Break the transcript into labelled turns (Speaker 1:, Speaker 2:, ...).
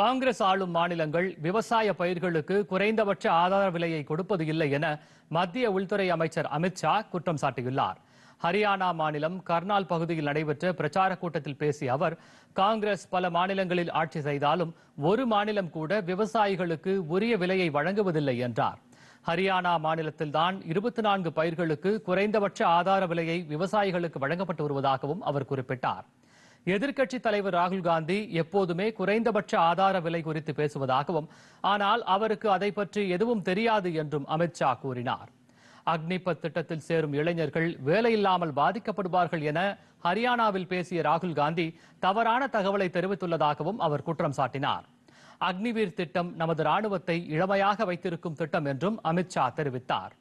Speaker 1: காங்கிரஸ் ஆளும் மாநிலங்கள் விவசாய பயிர்களுக்கு குறைந்தபட்ச ஆதார விலையை கொடுப்பது இல்லை என மத்திய உள்துறை அமைச்சர் அமித்ஷா குற்றம் சாட்டியுள்ளார் ஹரியானா மாநிலம் கர்னால் பகுதியில் நடைபெற்ற பிரச்சார கூட்டத்தில் பேசிய அவர் காங்கிரஸ் பல மாநிலங்களில் ஆட்சி செய்தாலும் ஒரு மாநிலம் கூட விவசாயிகளுக்கு உரிய விலையை வழங்குவதில்லை என்றார் ஹரியானா மாநிலத்தில்தான் இருபத்தி நான்கு பயிர்களுக்கு குறைந்தபட்ச ஆதார விலையை விவசாயிகளுக்கு வழங்கப்பட்டு வருவதாகவும் அவர் குறிப்பிட்டார் எதிர்க்கட்சி தலைவர் ராகுல் காந்தி எப்போதுமே குறைந்தபட்ச ஆதார விலை குறித்து பேசுவதாகவும் ஆனால் அவருக்கு அதை பற்றி எதுவும் தெரியாது என்றும் அமித்ஷா கூறினார் அக்னிபத் திட்டத்தில் சேரும் இளைஞர்கள் வேலையில்லாமல் பாதிக்கப்படுவார்கள் என ஹரியானாவில் பேசிய ராகுல் காந்தி தவறான தகவலை தெரிவித்துள்ளதாகவும் அவர் குற்றம் சாட்டினார் அக்னிவீர் திட்டம் நமது ராணுவத்தை இளமையாக வைத்திருக்கும் திட்டம் என்றும் அமித்ஷா தெரிவித்தார்